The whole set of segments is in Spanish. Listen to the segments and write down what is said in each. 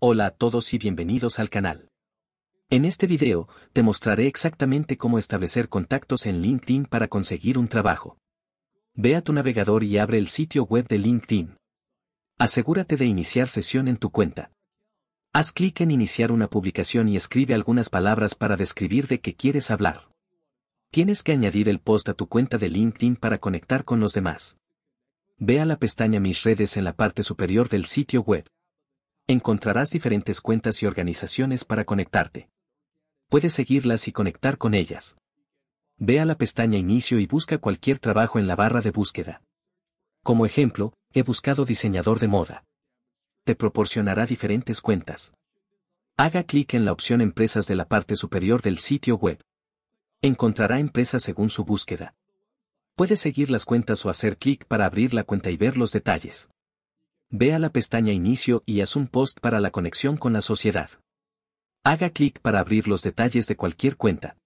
Hola a todos y bienvenidos al canal. En este video, te mostraré exactamente cómo establecer contactos en LinkedIn para conseguir un trabajo. Ve a tu navegador y abre el sitio web de LinkedIn. Asegúrate de iniciar sesión en tu cuenta. Haz clic en iniciar una publicación y escribe algunas palabras para describir de qué quieres hablar. Tienes que añadir el post a tu cuenta de LinkedIn para conectar con los demás. Ve a la pestaña Mis redes en la parte superior del sitio web encontrarás diferentes cuentas y organizaciones para conectarte. Puedes seguirlas y conectar con ellas. Ve a la pestaña Inicio y busca cualquier trabajo en la barra de búsqueda. Como ejemplo, he buscado diseñador de moda. Te proporcionará diferentes cuentas. Haga clic en la opción Empresas de la parte superior del sitio web. Encontrará empresas según su búsqueda. Puedes seguir las cuentas o hacer clic para abrir la cuenta y ver los detalles. Ve a la pestaña Inicio y haz un post para la conexión con la sociedad. Haga clic para abrir los detalles de cualquier cuenta.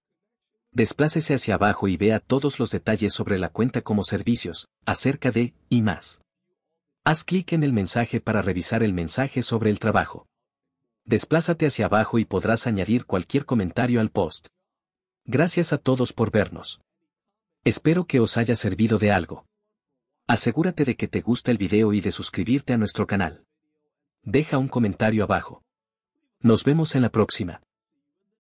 Desplácese hacia abajo y vea todos los detalles sobre la cuenta como servicios, acerca de, y más. Haz clic en el mensaje para revisar el mensaje sobre el trabajo. Desplázate hacia abajo y podrás añadir cualquier comentario al post. Gracias a todos por vernos. Espero que os haya servido de algo. Asegúrate de que te gusta el video y de suscribirte a nuestro canal. Deja un comentario abajo. Nos vemos en la próxima.